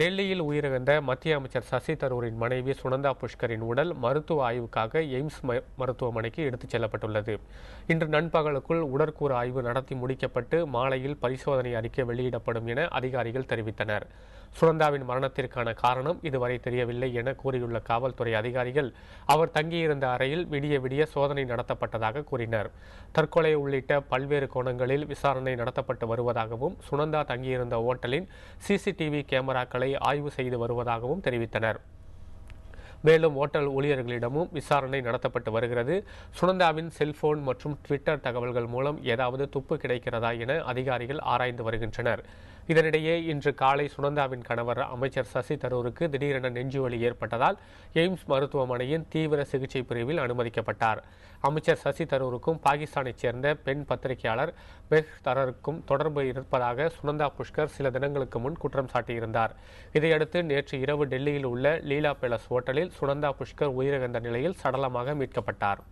டெல்லியில் உயிரிழந்த மத்திய அமைச்சர் சசி தரூரின் மனைவி சுனந்தா புஷ்கரின் உடல் மருத்துவ ஆய்வுக்காக எய்ம்ஸ் மருத்துவமனைக்கு எடுத்துச் செல்லப்பட்டுள்ளது இன்று நண்பகலுக்குள் உடற்கூறு ஆய்வு நடத்தி முடிக்கப்பட்டு மாலையில் பரிசோதனை அறிக்கை வெளியிடப்படும் என அதிகாரிகள் தெரிவித்தனர் சுனந்தாவின் மரணத்திற்கான காரணம் இதுவரை தெரியவில்லை என கூறியுள்ள காவல்துறை அதிகாரிகள் அவர் தங்கியிருந்த அறையில் விடிய விடிய சோதனை நடத்தப்பட்டதாக கூறினர் தற்கொலை உள்ளிட்ட பல்வேறு கோணங்களில் விசாரணை நடத்தப்பட்டு வருவதாகவும் சுனந்தா தங்கியிருந்த ஓட்டலின் சிசிடிவி கேமராக்களை ஆய்வு செய்து வருவதாகவும் தெரிவித்தனர் மேலும் ஓட்டல் ஊழியர்களிடமும் விசாரணை நடத்தப்பட்டு வருகிறது சுனந்தாவின் செல்போன் மற்றும் ட்விட்டர் தகவல்கள் மூலம் ஏதாவது துப்பு கிடைக்கிறதா என அதிகாரிகள் ஆராய்ந்து வருகின்றனர் இதனிடையே இன்று காலை சுனந்தாவின் கணவர் அமைச்சர் சசி தரூருக்கு திடீரென நெஞ்சுவலி ஏற்பட்டதால் எய்ம்ஸ் மருத்துவமனையின் தீவிர சிகிச்சை பிரிவில் அனுமதிக்கப்பட்டார் அமைச்சர் சசி தரூருக்கும் பாகிஸ்தானைச் சேர்ந்த பெண் பத்திரிகையாளர் பெஹ் தரருக்கும் தொடர்பு இருப்பதாக சுனந்தா புஷ்கர் சில தினங்களுக்கு முன் குற்றம் சாட்டியிருந்தார் இதையடுத்து நேற்று இரவு டெல்லியில் உள்ள லீலா பேலஸ் ஹோட்டலில் சுனந்தா புஷ்கர் உயிரிழந்த நிலையில் சடலமாக மீட்கப்பட்டார்